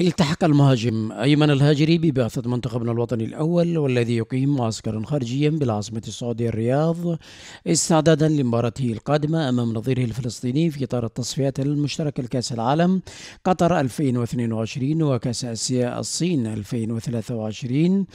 التحق المهاجم أيمن الهاجري ببعثة منتخبنا الوطني الأول والذي يقيم معسكرا خارجيا بالعاصمة السعودية الرياض استعدادا لمباراته القادمة أمام نظيره الفلسطيني في إطار التصفيات المشتركة لكأس العالم قطر 2022 وكأس آسيا الصين 2023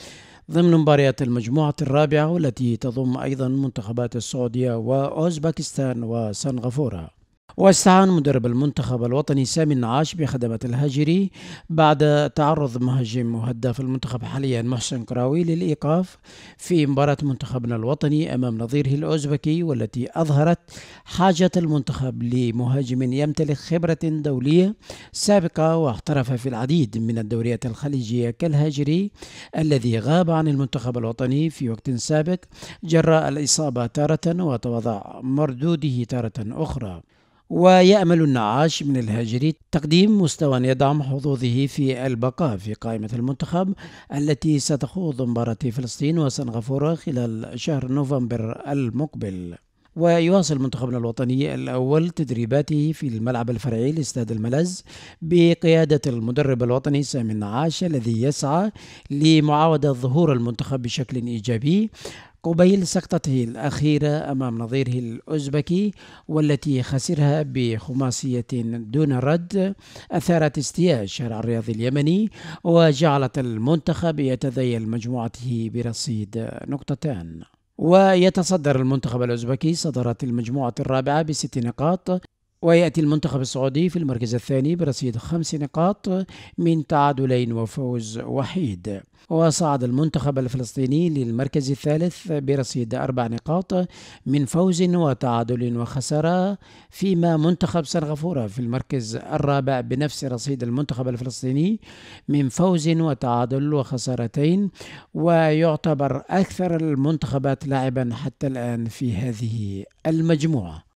ضمن مباريات المجموعة الرابعة والتي تضم أيضا منتخبات السعودية وأوزبكستان وسنغافورة واستعان مدرب المنتخب الوطني سامي النعاش بخدمة الهجري بعد تعرض مهاجم وهداف المنتخب حاليا محسن كراوي للإيقاف في مباراة منتخبنا الوطني أمام نظيره الأوزبكي والتي أظهرت حاجة المنتخب لمهاجم يمتلك خبرة دولية سابقة واحترف في العديد من الدوريات الخليجية كالهجري الذي غاب عن المنتخب الوطني في وقت سابق جراء الإصابة تارة وتوضع مردوده تارة أخرى ويأمل النعاش من الهاجري تقديم مستوى يدعم حظوظه في البقاء في قائمة المنتخب التي ستخوض مباراة فلسطين وسنغافورة خلال شهر نوفمبر المقبل ويواصل منتخبنا الوطني الأول تدريباته في الملعب الفرعي لاستاد الملز بقيادة المدرب الوطني سامي النعاش الذي يسعى لمعاودة ظهور المنتخب بشكل إيجابي قبيل سقطته الأخيرة أمام نظيره الأوزبكي والتي خسرها بخماسية دون رد أثارت استياء الشارع الرياضي اليمني وجعلت المنتخب يتذيل مجموعته برصيد نقطتان ويتصدر المنتخب الأوزبكي صدارة المجموعة الرابعة بست نقاط ويأتي المنتخب السعودي في المركز الثاني برصيد خمس نقاط من تعادلين وفوز وحيد وصعد المنتخب الفلسطيني للمركز الثالث برصيد أربع نقاط من فوز وتعادل وخسارة فيما منتخب سنغافورة في المركز الرابع بنفس رصيد المنتخب الفلسطيني من فوز وتعادل وخسارتين ويعتبر أكثر المنتخبات لعبا حتى الآن في هذه المجموعة